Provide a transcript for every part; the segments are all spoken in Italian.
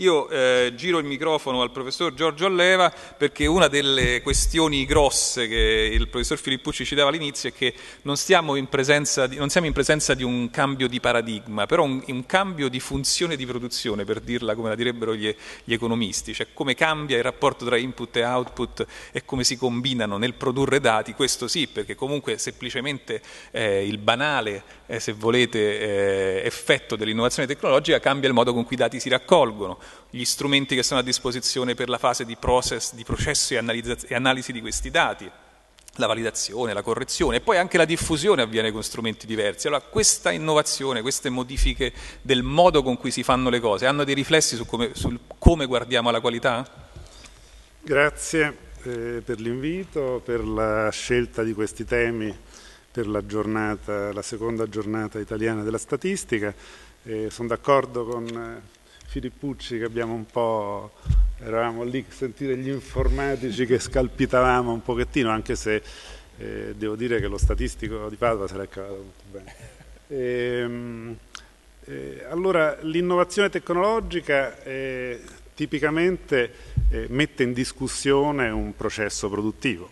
Io eh, giro il microfono al professor Giorgio Alleva perché una delle questioni grosse che il professor Filippucci ci dava all'inizio è che non, in di, non siamo in presenza di un cambio di paradigma, però un, un, cambio di funzione di produzione, per dirla come la direbbero gli, gli economisti, cioè come cambia il rapporto tra input e output e come si combinano nel produrre dati, questo sì, perché comunque semplicemente eh, il banale, eh, se volete, eh, effetto dell'innovazione tecnologica cambia il modo con cui i dati si raccolgono gli strumenti che sono a disposizione per la fase di, process, di processo e, e analisi di questi dati la validazione, la correzione e poi anche la diffusione avviene con strumenti diversi. Allora questa innovazione, queste modifiche del modo con cui si fanno le cose hanno dei riflessi su come, su come guardiamo alla qualità? Grazie eh, per l'invito, per la scelta di questi temi per la, giornata, la seconda giornata italiana della statistica. Eh, sono d'accordo con eh, Filippucci che abbiamo un po'... eravamo lì a sentire gli informatici che scalpitavamo un pochettino, anche se eh, devo dire che lo statistico di Padova se l'è cavato molto bene. E, ehm, eh, allora, l'innovazione tecnologica eh, tipicamente eh, mette in discussione un processo produttivo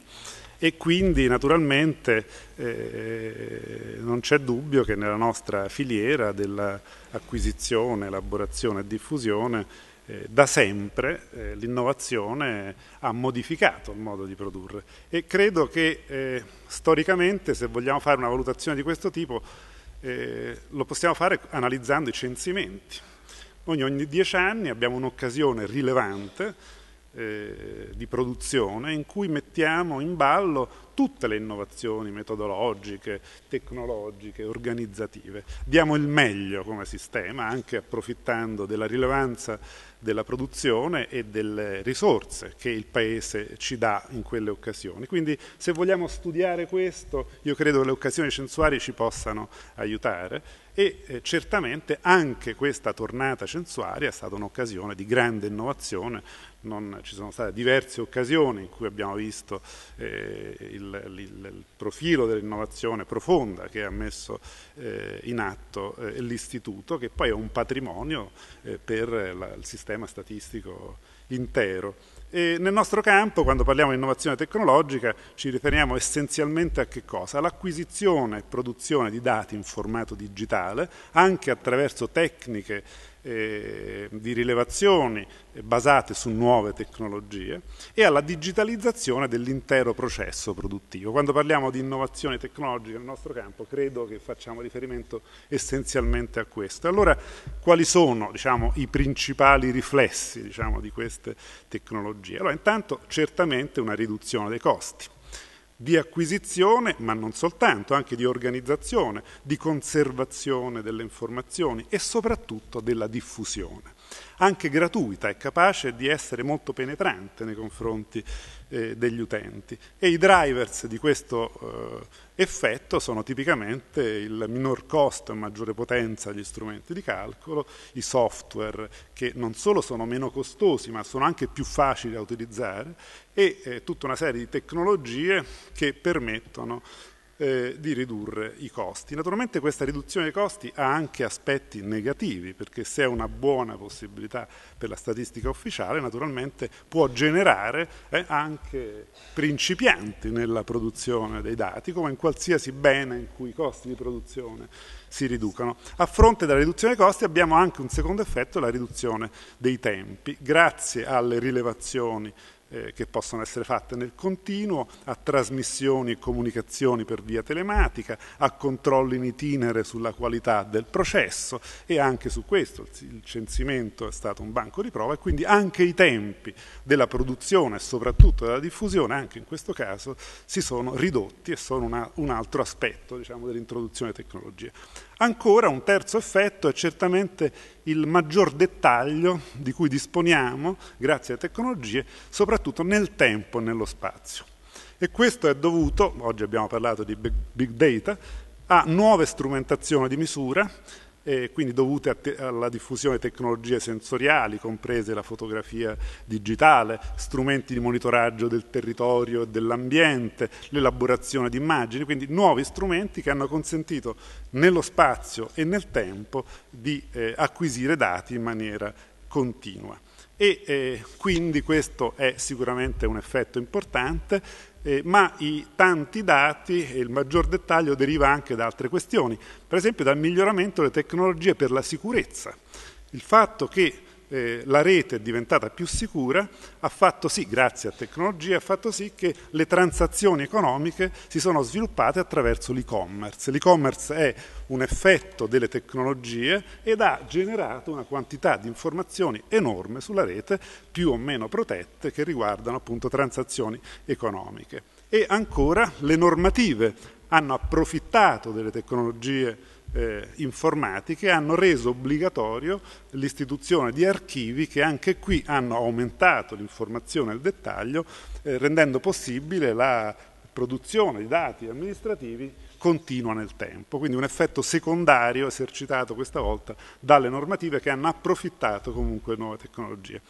e quindi naturalmente eh, non c'è dubbio che nella nostra filiera dell'acquisizione, elaborazione e diffusione eh, da sempre eh, l'innovazione ha modificato il modo di produrre e credo che eh, storicamente se vogliamo fare una valutazione di questo tipo eh, lo possiamo fare analizzando i censimenti. Ogni, ogni dieci anni abbiamo un'occasione rilevante eh, di produzione in cui mettiamo in ballo tutte le innovazioni metodologiche, tecnologiche, organizzative. Diamo il meglio come sistema, anche approfittando della rilevanza della produzione e delle risorse che il Paese ci dà in quelle occasioni. Quindi se vogliamo studiare questo, io credo che le occasioni censuari ci possano aiutare e eh, certamente anche questa tornata censuaria è stata un'occasione di grande innovazione, non, ci sono state diverse occasioni in cui abbiamo visto eh, il il, il, il profilo dell'innovazione profonda che ha messo eh, in atto eh, l'Istituto, che poi è un patrimonio eh, per la, il sistema statistico intero. E nel nostro campo, quando parliamo di innovazione tecnologica, ci riferiamo essenzialmente a che cosa? All'acquisizione e produzione di dati in formato digitale, anche attraverso tecniche eh, di rilevazioni basate su nuove tecnologie e alla digitalizzazione dell'intero processo produttivo. Quando parliamo di innovazione tecnologica nel nostro campo credo che facciamo riferimento essenzialmente a questo. Allora quali sono diciamo, i principali riflessi diciamo, di queste tecnologie? Allora intanto certamente una riduzione dei costi di acquisizione, ma non soltanto, anche di organizzazione, di conservazione delle informazioni e soprattutto della diffusione, anche gratuita è capace di essere molto penetrante nei confronti eh, degli utenti. E i drivers di questo eh, effetto sono tipicamente il minor costo e maggiore potenza degli strumenti di calcolo, i software che non solo sono meno costosi ma sono anche più facili da utilizzare e eh, tutta una serie di tecnologie che permettono eh, di ridurre i costi. Naturalmente questa riduzione dei costi ha anche aspetti negativi, perché se è una buona possibilità per la statistica ufficiale, naturalmente può generare eh, anche principianti nella produzione dei dati, come in qualsiasi bene in cui i costi di produzione si riducano. A fronte della riduzione dei costi abbiamo anche un secondo effetto, la riduzione dei tempi. Grazie alle rilevazioni eh, che possono essere fatte nel continuo, a trasmissioni e comunicazioni per via telematica, a controlli in itinere sulla qualità del processo e anche su questo il censimento è stato un banco di prova e quindi anche i tempi della produzione e soprattutto della diffusione, anche in questo caso, si sono ridotti e sono una, un altro aspetto diciamo, dell'introduzione della tecnologie. Ancora un terzo effetto è certamente il maggior dettaglio di cui disponiamo, grazie alle tecnologie, soprattutto nel tempo e nello spazio. E questo è dovuto, oggi abbiamo parlato di big data, a nuove strumentazioni di misura, eh, quindi dovute alla diffusione di tecnologie sensoriali, comprese la fotografia digitale, strumenti di monitoraggio del territorio e dell'ambiente, l'elaborazione di immagini, quindi nuovi strumenti che hanno consentito nello spazio e nel tempo di eh, acquisire dati in maniera continua e eh, quindi questo è sicuramente un effetto importante eh, ma i tanti dati e il maggior dettaglio deriva anche da altre questioni, per esempio dal miglioramento delle tecnologie per la sicurezza. Il fatto che eh, la rete è diventata più sicura, ha fatto sì, grazie a tecnologie, ha fatto sì che le transazioni economiche si sono sviluppate attraverso l'e-commerce. L'e-commerce è un effetto delle tecnologie ed ha generato una quantità di informazioni enorme sulla rete, più o meno protette, che riguardano appunto transazioni economiche. E ancora le normative hanno approfittato delle tecnologie eh, informatiche hanno reso obbligatorio l'istituzione di archivi che anche qui hanno aumentato l'informazione al dettaglio eh, rendendo possibile la produzione di dati amministrativi continua nel tempo, quindi un effetto secondario esercitato questa volta dalle normative che hanno approfittato comunque di nuove tecnologie.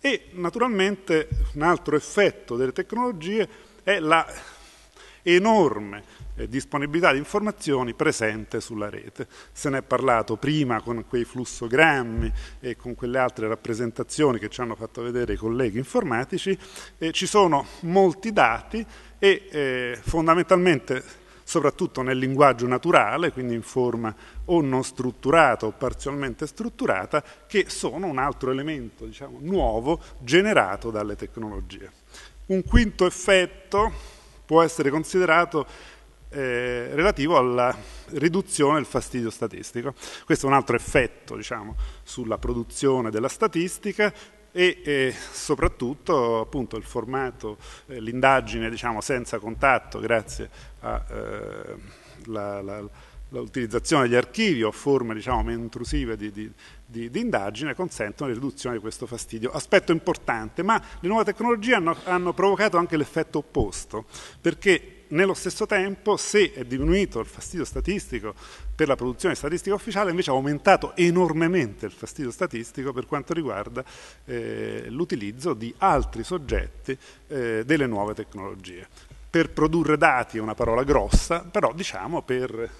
E naturalmente un altro effetto delle tecnologie è la enorme eh, disponibilità di informazioni presente sulla rete. Se ne è parlato prima con quei flussogrammi e con quelle altre rappresentazioni che ci hanno fatto vedere i colleghi informatici, eh, ci sono molti dati e eh, fondamentalmente soprattutto nel linguaggio naturale, quindi in forma o non strutturata o parzialmente strutturata, che sono un altro elemento diciamo, nuovo generato dalle tecnologie. Un quinto effetto può essere considerato eh, relativo alla riduzione del fastidio statistico. Questo è un altro effetto diciamo, sulla produzione della statistica e eh, soprattutto appunto, il formato, eh, l'indagine diciamo, senza contatto grazie alla eh, l'utilizzazione degli archivi o forme diciamo, meno intrusive di, di, di, di, indagine consentono la riduzione di questo fastidio. Aspetto importante, ma le nuove tecnologie hanno, hanno provocato anche l'effetto opposto, perché nello stesso tempo, se è diminuito il fastidio statistico per la produzione statistica ufficiale, invece ha aumentato enormemente il fastidio statistico per quanto riguarda eh, l'utilizzo di altri soggetti eh, delle nuove tecnologie. Per produrre dati è una parola grossa, però diciamo per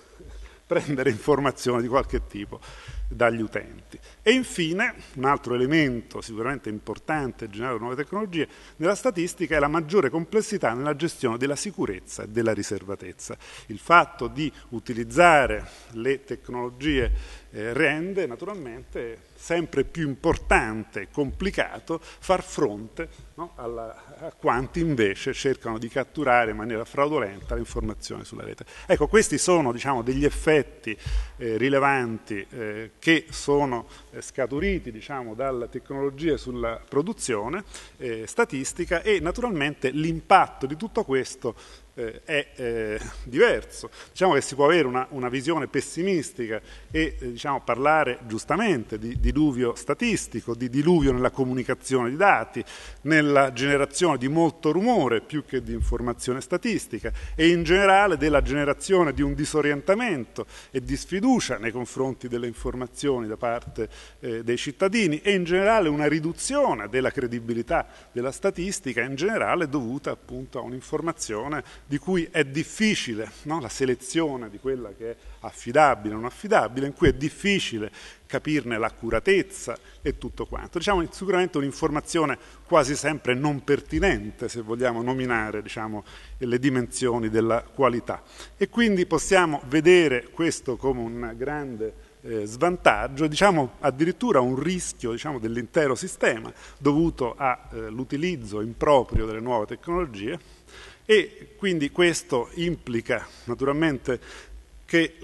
prendere informazioni di qualche tipo dagli utenti. E infine, un altro elemento sicuramente importante generato da nuove tecnologie nella statistica è la maggiore complessità nella gestione della sicurezza e della riservatezza. Il fatto di utilizzare le tecnologie eh, rende naturalmente sempre più importante, e complicato far fronte no, alla, a quanti invece cercano di catturare in maniera fraudolenta le informazioni sulla rete. Ecco, questi sono diciamo, degli effetti eh, rilevanti eh, che sono eh, scaturiti diciamo, dalle tecnologie sulla produzione eh, statistica e naturalmente l'impatto di tutto questo eh, è eh, diverso. Diciamo che si può avere una, una visione pessimistica e eh, diciamo, parlare giustamente di diluvio statistico, di diluvio nella comunicazione di dati, nella generazione di molto rumore più che di informazione statistica e in generale della generazione di un disorientamento e di sfiducia nei confronti delle informazioni da parte eh, dei cittadini e in generale una riduzione della credibilità della statistica in generale dovuta appunto a un'informazione di cui è difficile, no? la selezione di quella che è affidabile o non affidabile, in cui è difficile capirne l'accuratezza e tutto quanto. Diciamo sicuramente un'informazione quasi sempre non pertinente, se vogliamo nominare diciamo, le dimensioni della qualità. E quindi possiamo vedere questo come un grande eh, svantaggio, diciamo addirittura un rischio diciamo, dell'intero sistema dovuto all'utilizzo eh, improprio delle nuove tecnologie e quindi questo implica naturalmente che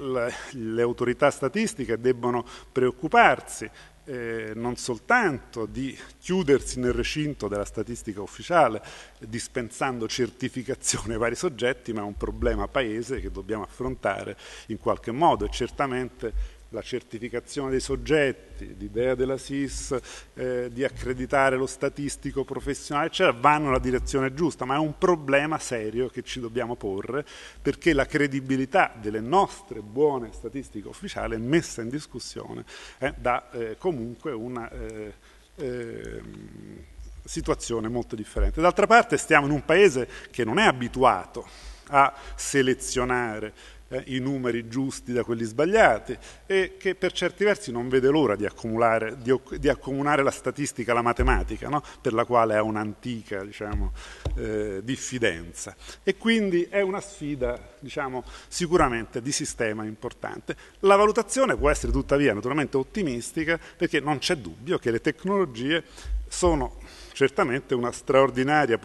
le autorità statistiche debbono preoccuparsi eh, non soltanto di chiudersi nel recinto della statistica ufficiale dispensando certificazione ai vari soggetti, ma è un problema paese che dobbiamo affrontare in qualche modo e certamente la certificazione dei soggetti, l'idea della SIS eh, di accreditare lo statistico professionale, eccetera, vanno nella direzione giusta, ma è un problema serio che ci dobbiamo porre perché la credibilità delle nostre buone statistiche ufficiali è messa in discussione eh, da eh, comunque una eh, ehm, situazione molto differente. D'altra parte stiamo in un paese che non è abituato a selezionare eh, i numeri giusti da quelli sbagliati e che per certi versi non vede l'ora di, di, di accomunare la statistica alla matematica, no? per la quale ha un'antica diciamo, eh, diffidenza. E quindi è una sfida diciamo, sicuramente di sistema importante. La valutazione può essere tuttavia naturalmente ottimistica perché non c'è dubbio che le tecnologie sono certamente una straordinaria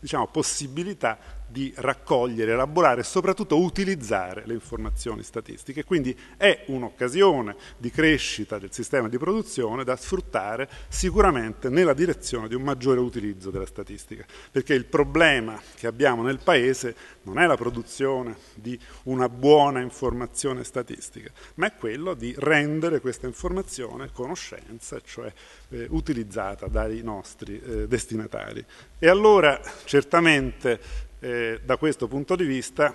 diciamo, possibilità di raccogliere, elaborare e soprattutto utilizzare le informazioni statistiche. Quindi è un'occasione di crescita del sistema di produzione da sfruttare sicuramente nella direzione di un maggiore utilizzo della statistica, perché il problema che abbiamo nel Paese non è la produzione di una buona informazione statistica, ma è quello di rendere questa informazione conoscenza, cioè eh, utilizzata dai nostri eh, destinatari. E allora certamente eh, da questo punto di vista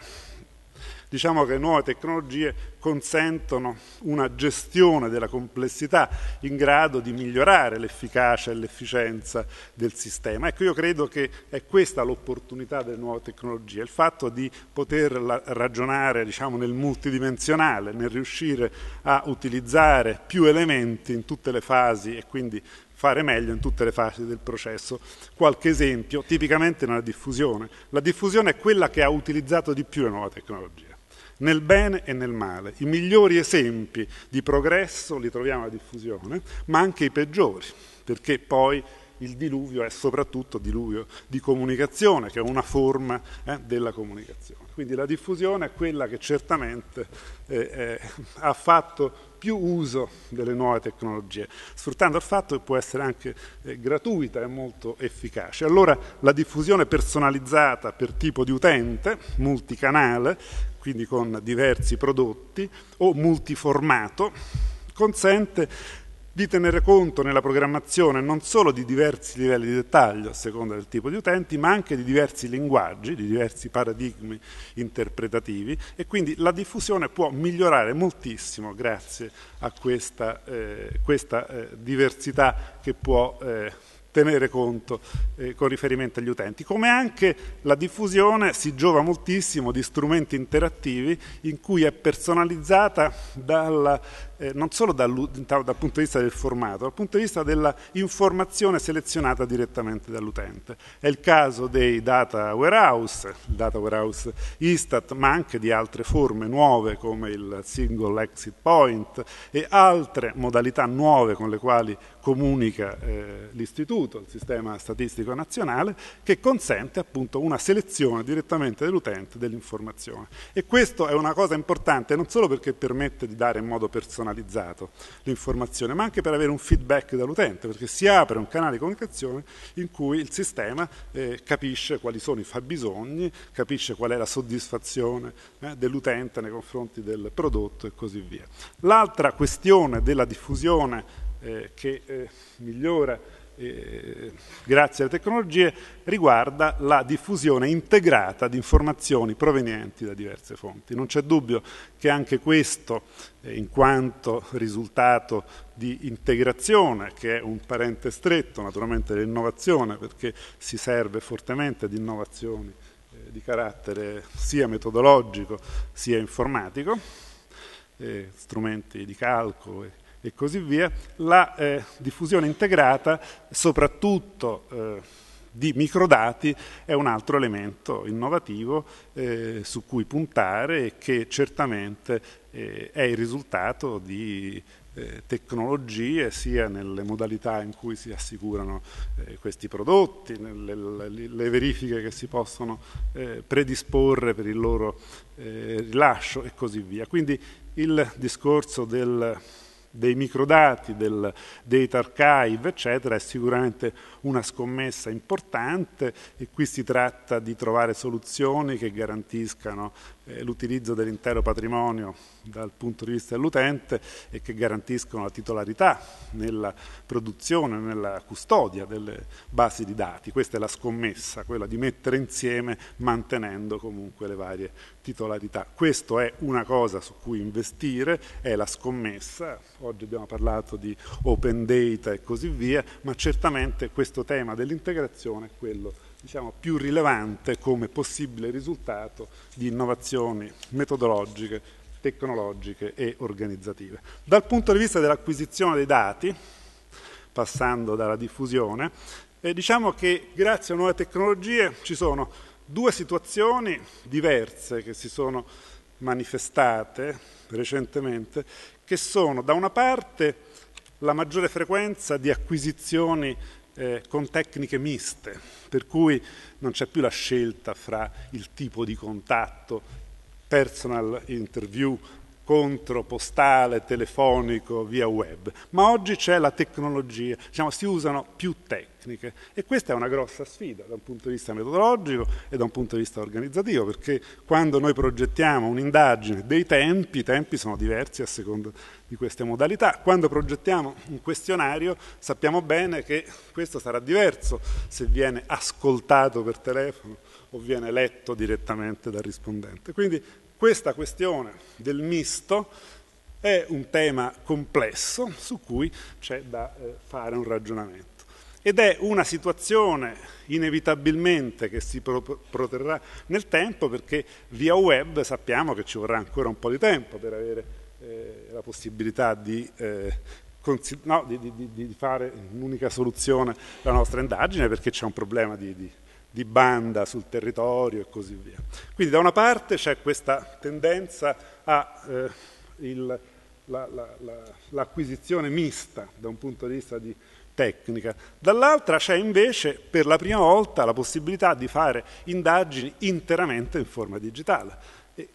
diciamo che le nuove tecnologie consentono una gestione della complessità in grado di migliorare l'efficacia e l'efficienza del sistema. Ecco, io credo che è questa l'opportunità delle nuove tecnologie, il fatto di poter ragionare diciamo, nel multidimensionale, nel riuscire a utilizzare più elementi in tutte le fasi e quindi fare meglio in tutte le fasi del processo. Qualche esempio, tipicamente nella diffusione. La diffusione è quella che ha utilizzato di più la nuova tecnologia, nel bene e nel male. I migliori esempi di progresso li troviamo alla diffusione, ma anche i peggiori, perché poi il diluvio è soprattutto diluvio di comunicazione, che è una forma eh, della comunicazione. Quindi la diffusione è quella che certamente eh, eh, ha fatto più uso delle nuove tecnologie, sfruttando il fatto che può essere anche eh, gratuita e molto efficace. Allora la diffusione personalizzata per tipo di utente, multicanale, quindi con diversi prodotti, o multiformato, consente di tenere conto nella programmazione non solo di diversi livelli di dettaglio a seconda del tipo di utenti, ma anche di diversi linguaggi, di diversi paradigmi interpretativi e quindi la diffusione può migliorare moltissimo grazie a questa, eh, questa eh, diversità che può eh, tenere conto eh, con riferimento agli utenti, come anche la diffusione si giova moltissimo di strumenti interattivi in cui è personalizzata dalla eh, non solo dal, dal, punto di vista del formato, dal punto di vista dell'informazione selezionata direttamente dall'utente. È il caso dei data warehouse, data warehouse Istat, ma anche di altre forme nuove come il single exit point e altre modalità nuove con le quali comunica eh, l'istituto, il sistema statistico nazionale, che consente appunto una selezione direttamente dell'utente dell'informazione. E questo è una cosa importante non solo perché permette di dare in modo personale personalizzato l'informazione, ma anche per avere un feedback dall'utente, perché si apre un canale di comunicazione in cui il sistema eh, capisce quali sono i fabbisogni, capisce qual è la soddisfazione eh, dell'utente nei confronti del prodotto e così via. L'altra questione della diffusione eh, che eh, migliora eh, grazie alle tecnologie, riguarda la diffusione integrata di informazioni provenienti da diverse fonti. Non c'è dubbio che anche questo, eh, in quanto risultato di integrazione, che è un parente stretto naturalmente dell'innovazione, perché si serve fortemente di innovazioni eh, di carattere sia metodologico sia informatico, eh, strumenti di calcolo e e così via, la eh, diffusione integrata, soprattutto eh, di microdati, è un altro elemento innovativo eh, su cui puntare e che certamente eh, è il risultato di eh, tecnologie sia nelle modalità in cui si assicurano eh, questi prodotti, nelle verifiche che si possono predisporre per il loro rilascio e così via. Quindi il discorso del dei microdati, del data archive, eccetera, è sicuramente una scommessa importante e qui si tratta di trovare soluzioni che garantiscano eh, l'utilizzo dell'intero patrimonio dal punto di vista dell'utente e che garantiscono la titolarità nella produzione, nella custodia delle basi di dati. Questa è la scommessa, quella di mettere insieme mantenendo comunque le varie titolarità. Questa è una cosa su cui investire, è la scommessa, oggi abbiamo parlato di open data e così via, ma certamente questa questo tema dell'integrazione è quello diciamo, più rilevante come possibile risultato di innovazioni metodologiche, tecnologiche e organizzative. Dal punto di vista dell'acquisizione dei dati, passando dalla diffusione, eh, diciamo che grazie a nuove tecnologie ci sono due situazioni diverse che si sono manifestate recentemente, che sono da una parte la maggiore frequenza di acquisizioni eh, con tecniche miste, per cui non c'è più la scelta fra il tipo di contatto, personal interview contro postale, telefonico, via web, ma oggi c'è la tecnologia, diciamo, si usano più tecniche e questa è una grossa sfida da un punto di vista metodologico e da un punto di vista organizzativo, perché quando noi progettiamo un'indagine dei tempi, i tempi sono diversi a seconda di queste modalità, quando progettiamo un questionario sappiamo bene che questo sarà diverso se viene ascoltato per telefono o viene letto direttamente dal rispondente. Quindi questa questione del misto è un tema complesso su cui c'è da eh, fare un ragionamento ed è una situazione inevitabilmente che si proterrà nel tempo perché via web sappiamo che ci vorrà ancora un po' di tempo per avere eh, la possibilità di, eh, no, di, di, di, fare in un'unica soluzione la nostra indagine perché c'è un problema di di banda sul territorio e così via. Quindi da una parte c'è questa tendenza all'acquisizione eh, la, la, la, mista da un punto di vista di tecnica, dall'altra c'è invece per la prima volta la possibilità di fare indagini interamente in forma digitale,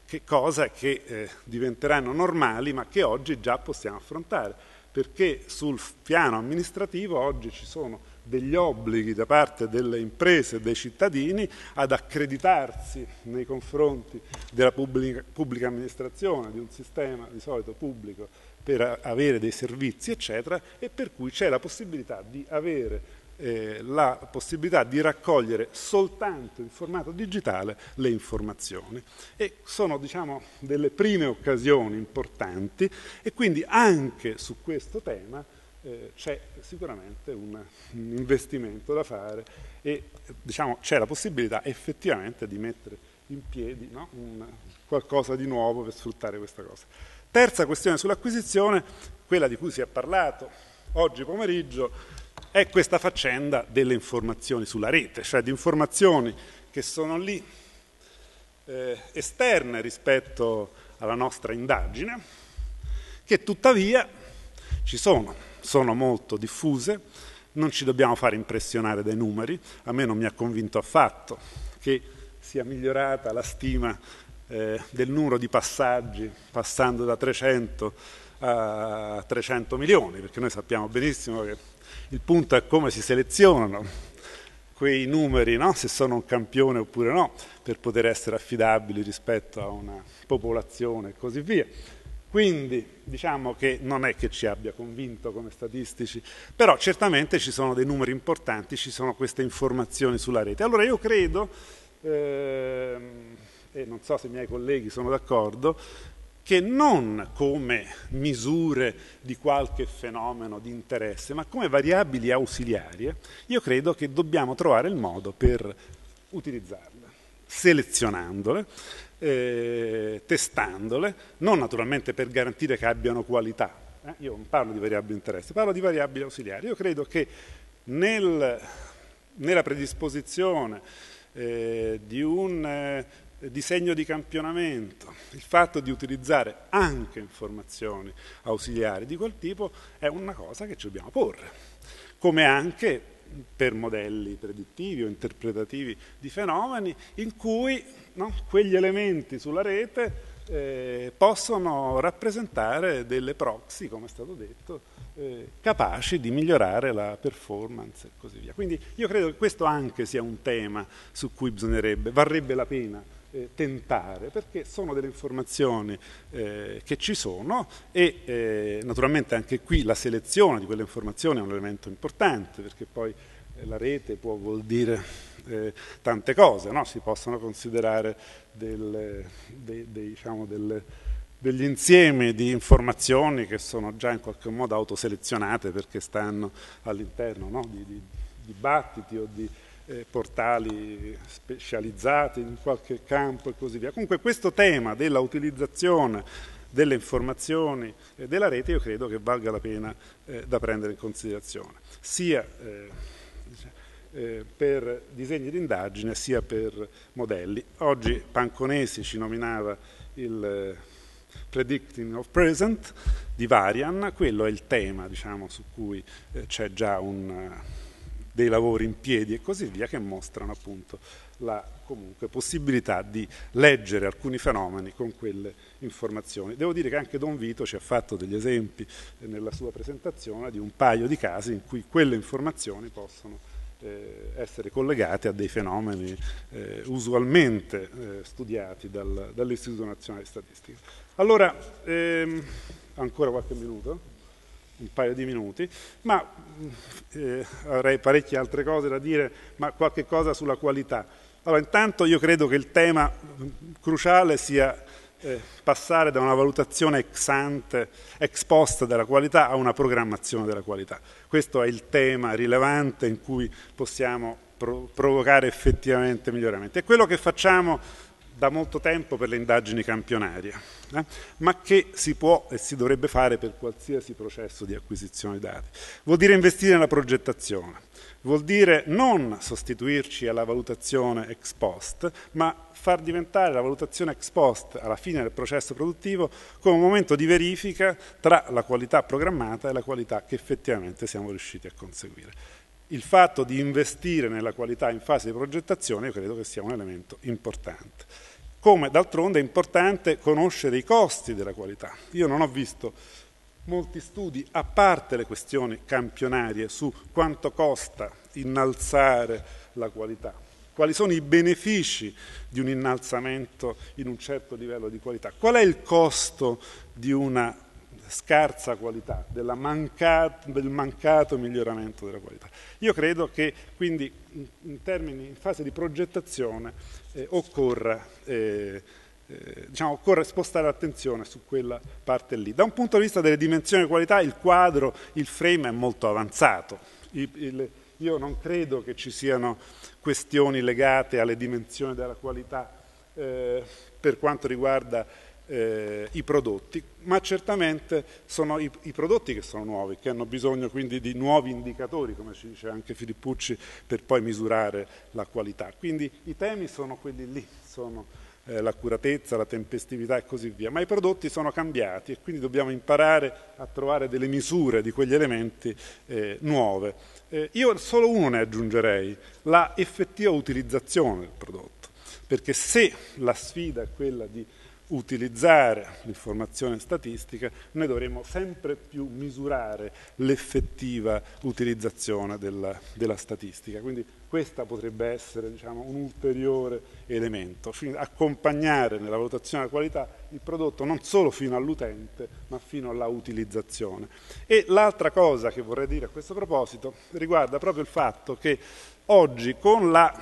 che cosa che eh, diventeranno normali ma che oggi già possiamo affrontare, perché sul piano amministrativo oggi ci sono degli obblighi da parte delle imprese e dei cittadini ad accreditarsi nei confronti della pubblica, pubblica amministrazione, di un sistema di solito pubblico per avere dei servizi, eccetera, e per cui c'è la possibilità di avere eh, la possibilità di raccogliere soltanto in formato digitale le informazioni. E sono diciamo, delle prime occasioni importanti e quindi anche su questo tema eh, c'è sicuramente un, investimento da fare e diciamo, c'è la possibilità effettivamente di mettere in piedi no? un, qualcosa di nuovo per sfruttare questa cosa. Terza questione sull'acquisizione, quella di cui si è parlato oggi pomeriggio, è questa faccenda delle informazioni sulla rete, cioè di informazioni che sono lì eh, esterne rispetto alla nostra indagine, che tuttavia ci sono sono molto diffuse, non ci dobbiamo far impressionare dai numeri, a me non mi ha convinto affatto che sia migliorata la stima eh, del numero di passaggi passando da 300 a 300 milioni, perché noi sappiamo benissimo che il punto è come si selezionano quei numeri, no? se sono un campione oppure no, per poter essere affidabili rispetto a una popolazione e così via. Quindi diciamo che non è che ci abbia convinto come statistici, però certamente ci sono dei numeri importanti, ci sono queste informazioni sulla rete. Allora io credo, ehm, e non so se i miei colleghi sono d'accordo, che non come misure di qualche fenomeno di interesse, ma come variabili ausiliarie, io credo che dobbiamo trovare il modo per utilizzarle, selezionandole eh, testandole, non naturalmente per garantire che abbiano qualità, eh? io non parlo di variabili interesse, parlo di variabili ausiliari. Io credo che nel, nella predisposizione eh, di un eh, disegno di campionamento, il fatto di utilizzare anche informazioni ausiliari di quel tipo è una cosa che ci dobbiamo porre, come anche per modelli predittivi o interpretativi di fenomeni in cui no? quegli elementi sulla rete eh, possono rappresentare delle proxy, come è stato detto, eh, capaci di migliorare la performance e così via. Quindi io credo che questo anche sia un tema su cui bisognerebbe, varrebbe la pena eh, tentare, perché sono delle informazioni eh, che ci sono e eh, naturalmente anche qui la selezione di quelle informazioni è un elemento importante, perché poi eh, la rete può vuol dire eh, tante cose, no? si possono considerare del, de, de, diciamo del, degli insiemi di informazioni che sono già in qualche modo autoselezionate perché stanno all'interno no? di, di, dibattiti o di eh, portali specializzati in qualche campo e così via. Comunque questo tema della utilizzazione delle informazioni e della rete io credo che valga la pena eh, da prendere in considerazione, sia eh, eh, per disegni d'indagine sia per modelli. Oggi Panconesi ci nominava il eh, Predicting of Present di Varian, quello è il tema diciamo, su cui eh, c'è già un, dei lavori in piedi e così via che mostrano appunto la comunque, possibilità di leggere alcuni fenomeni con quelle informazioni. Devo dire che anche Don Vito ci ha fatto degli esempi nella sua presentazione di un paio di casi in cui quelle informazioni possono eh, essere collegate a dei fenomeni eh, usualmente eh, studiati dal, dall'Istituto Nazionale di Statistica. Allora, ehm, ancora qualche minuto, un paio di minuti, ma eh, avrei parecchie altre cose da dire, ma qualche cosa sulla qualità. Allora, intanto io credo che il tema mm, cruciale sia eh, passare da una valutazione ex ante, ex post della qualità a una programmazione della qualità. Questo è il tema rilevante in cui possiamo provocare effettivamente miglioramenti. E quello che facciamo da molto tempo per le indagini campionarie, eh? ma che si può e si dovrebbe fare per qualsiasi processo di acquisizione dati. Vuol dire investire nella progettazione, vuol dire non sostituirci alla valutazione ex post, ma far diventare la valutazione ex post alla fine del processo produttivo come un momento di verifica tra la qualità programmata e la qualità che effettivamente siamo riusciti a conseguire il fatto di investire nella qualità in fase di progettazione io credo che sia un elemento importante come d'altronde è importante conoscere i costi della qualità. Io non ho visto molti studi, a parte le questioni campionarie, su quanto costa innalzare la qualità, quali sono i benefici di un innalzamento in un certo livello di qualità, qual è il costo di una scarsa qualità, mancato, del mancato miglioramento della qualità. Io credo che quindi in, termini, in fase di progettazione eh, occorra, eh, eh, diciamo, occorre spostare l'attenzione su quella parte lì. Da un punto di vista delle dimensioni di qualità, il quadro, il frame è molto avanzato. Il, il, io non credo che ci siano questioni legate alle dimensioni della qualità eh, per quanto riguarda eh, i prodotti, ma certamente sono i, i, prodotti che sono nuovi, che hanno bisogno quindi di nuovi indicatori, come ci dice anche Filippucci, per poi misurare la qualità. Quindi i temi sono quelli lì, sono eh, l'accuratezza, la tempestività e così via, ma i prodotti sono cambiati e quindi dobbiamo imparare a trovare delle misure di quegli elementi eh, nuove. Eh, io solo uno ne aggiungerei, la effettiva utilizzazione del prodotto, perché se la sfida è quella di utilizzare l'informazione statistica, noi dovremo sempre più misurare l'effettiva utilizzazione della, della, statistica. Quindi questo potrebbe essere diciamo, un ulteriore elemento, accompagnare nella valutazione della qualità il prodotto non solo fino all'utente, ma fino alla utilizzazione. E l'altra cosa che vorrei dire a questo proposito riguarda proprio il fatto che oggi con la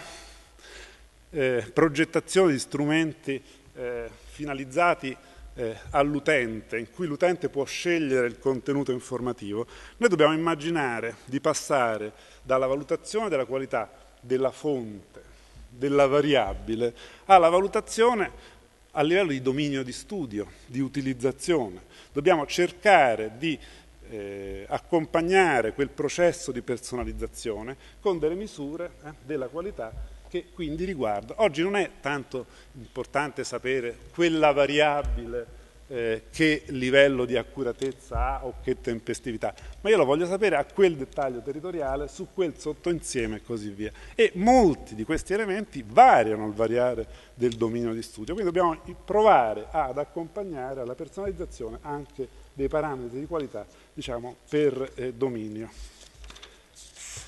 eh, progettazione di strumenti eh, finalizzati eh, all'utente, in cui l'utente può scegliere il contenuto informativo, noi dobbiamo immaginare di passare dalla valutazione della qualità della fonte, della variabile, alla valutazione a livello di dominio di studio, di utilizzazione. Dobbiamo cercare di eh, accompagnare quel processo di personalizzazione con delle misure eh, della qualità che quindi riguarda. Oggi non è tanto importante sapere quella variabile eh, che livello di accuratezza ha o che tempestività, ma io lo voglio sapere a quel dettaglio territoriale, su quel sottoinsieme e così via. E molti di questi elementi variano al variare del dominio di studio, quindi dobbiamo provare ad accompagnare alla personalizzazione anche dei parametri di qualità diciamo, per eh, dominio.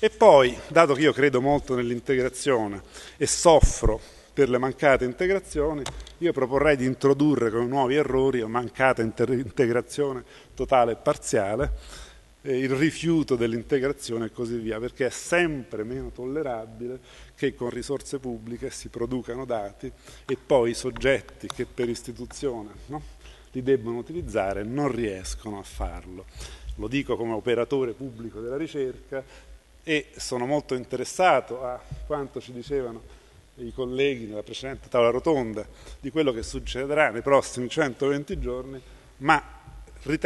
E poi, dato che io credo molto nell'integrazione e soffro per le mancate integrazioni, io proporrei di introdurre come nuovi errori mancata inter- integrazione totale e parziale, eh, il rifiuto dell'integrazione e così via, perché è sempre meno tollerabile che con risorse pubbliche si producano dati e poi i soggetti che per istituzione no, li debbono utilizzare non riescono a farlo lo dico come operatore pubblico della ricerca, e sono molto interessato a quanto ci dicevano i colleghi nella precedente tavola rotonda di quello che succederà nei prossimi 120 giorni, ma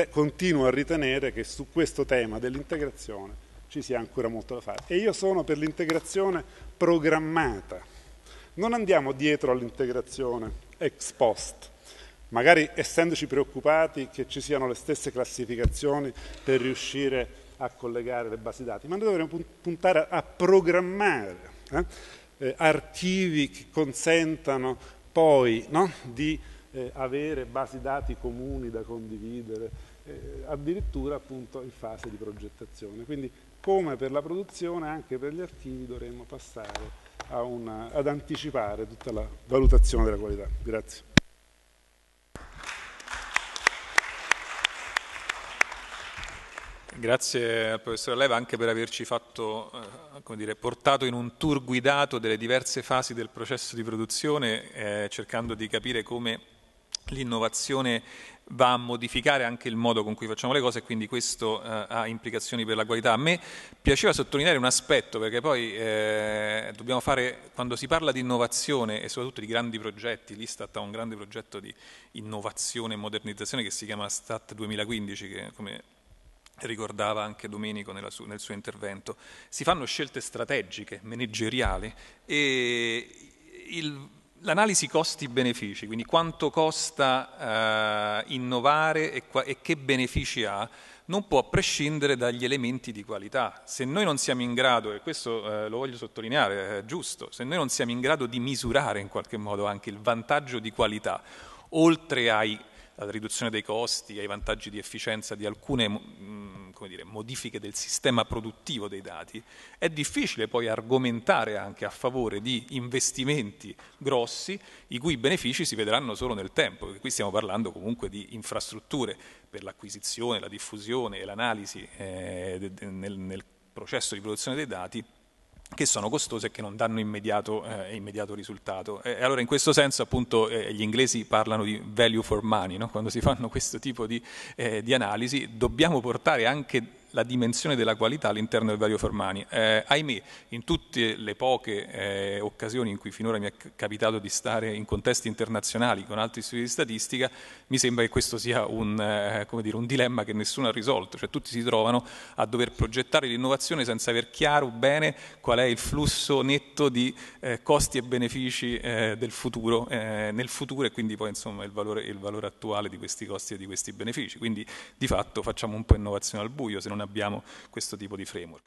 continuo a ritenere che su questo tema dell'integrazione ci sia ancora molto da fare. E io sono per l'integrazione programmata. Non andiamo dietro all'integrazione ex post, magari essendoci preoccupati che ci siano le stesse classificazioni per riuscire a a collegare le basi dati, ma noi dovremmo puntare a programmare eh? Eh, archivi che consentano poi no? di eh, avere basi dati comuni da condividere, eh, addirittura appunto in fase di progettazione. Quindi come per la produzione, anche per gli archivi dovremmo passare una, ad anticipare tutta la valutazione della qualità. Grazie. Grazie al professor Leva anche per averci fatto, eh, dire, portato in un tour guidato delle diverse fasi del processo di produzione, eh, cercando di capire come l'innovazione va a modificare anche il modo con cui facciamo le cose e quindi questo eh, ha implicazioni per la qualità. A me piaceva sottolineare un aspetto perché poi eh, dobbiamo fare, quando si parla di innovazione e soprattutto di grandi progetti, l'Istat ha un grande progetto di innovazione e modernizzazione che si chiama Stat 2015 che come ricordava anche Domenico su, nel suo intervento, si fanno scelte strategiche, manageriali e il, l'analisi costi-benefici, quindi quanto costa eh, innovare e, e che benefici ha, non può prescindere dagli elementi di qualità. Se noi non siamo in grado, e questo eh, lo voglio sottolineare, è giusto, se noi non siamo in grado di misurare in qualche modo anche il vantaggio di qualità, oltre ai alla riduzione dei costi, ai vantaggi di efficienza di alcune mm, dire, modifiche del sistema produttivo dei dati, è difficile poi argomentare anche a favore di investimenti grossi i cui benefici si vedranno solo nel tempo, perché qui stiamo parlando comunque di infrastrutture per l'acquisizione, la diffusione e l'analisi eh, nel, nel processo di produzione dei dati che sono costose e che non danno immediato, eh, immediato risultato. E allora in questo senso appunto eh, gli inglesi parlano di value for money, no? quando si fanno questo tipo di, eh, di analisi dobbiamo portare anche la dimensione della qualità all'interno del vario Formani. Eh, ahimè, in tutte le poche eh, occasioni in cui finora mi è capitato di stare in contesti internazionali con altri studi di statistica, mi sembra che questo sia un, eh, dire, un dilemma che nessuno ha risolto, cioè tutti si trovano a dover progettare l'innovazione senza aver chiaro bene qual è il flusso netto di eh, costi e benefici eh, del futuro, eh, nel futuro e quindi poi insomma il valore, il valore attuale di questi costi e di questi benefici. Quindi di fatto facciamo un po' innovazione al buio se non abbiamo questo tipo di framework.